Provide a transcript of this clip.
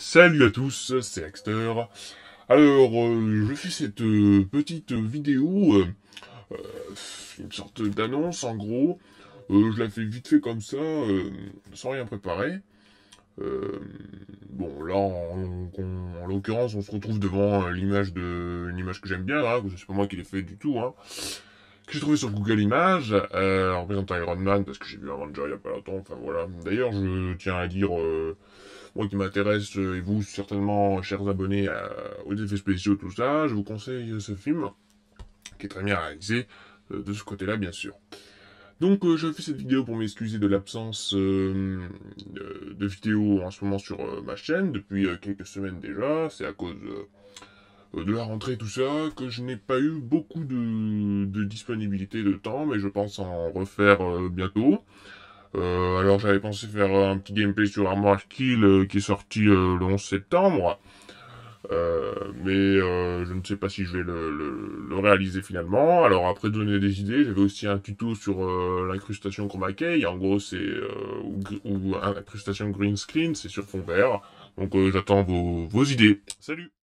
Salut à tous, c'est Axter. Alors, euh, je fais cette euh, petite vidéo, euh, une sorte d'annonce en gros. je la fais vite fait comme ça, sans rien préparer. bon, là, en, l'occurrence, on se retrouve devant l'image de une image que j'aime bien, là que c'est pas moi qui l'ai fait du tout, hein, que j'ai trouvé sur Google Images, représentant Iron Man, parce que j'ai vu un il n'y a pas longtemps. Enfin voilà. D'ailleurs, je tiens à dire moi qui m'intéresse, euh, et vous certainement, chers abonnés euh, aux effets spéciaux, tout ça, je vous conseille ce film, qui est très bien réalisé, euh, de ce côté-là, bien sûr. Donc je fais cette vidéo pour m'excuser de l'absence de, vidéos en ce moment sur ma chaîne depuis quelques semaines déjà. C'est à cause de la rentrée tout ça que je n'ai pas eu beaucoup de, disponibilité de temps, mais je pense en refaire bientôt. Euh, alors j'avais pensé faire euh, un petit gameplay sur Armored Kill euh, qui est sorti le 11 septembre. mais je ne sais pas si je vais le, le, réaliser finalement. Alors après donner des idées, j'avais aussi un tuto sur l'incrustation Chroma Key. En gros c'est ou, ou incrustation green screen, c'est sur fond vert. Donc j'attends vos, vos idées. Salut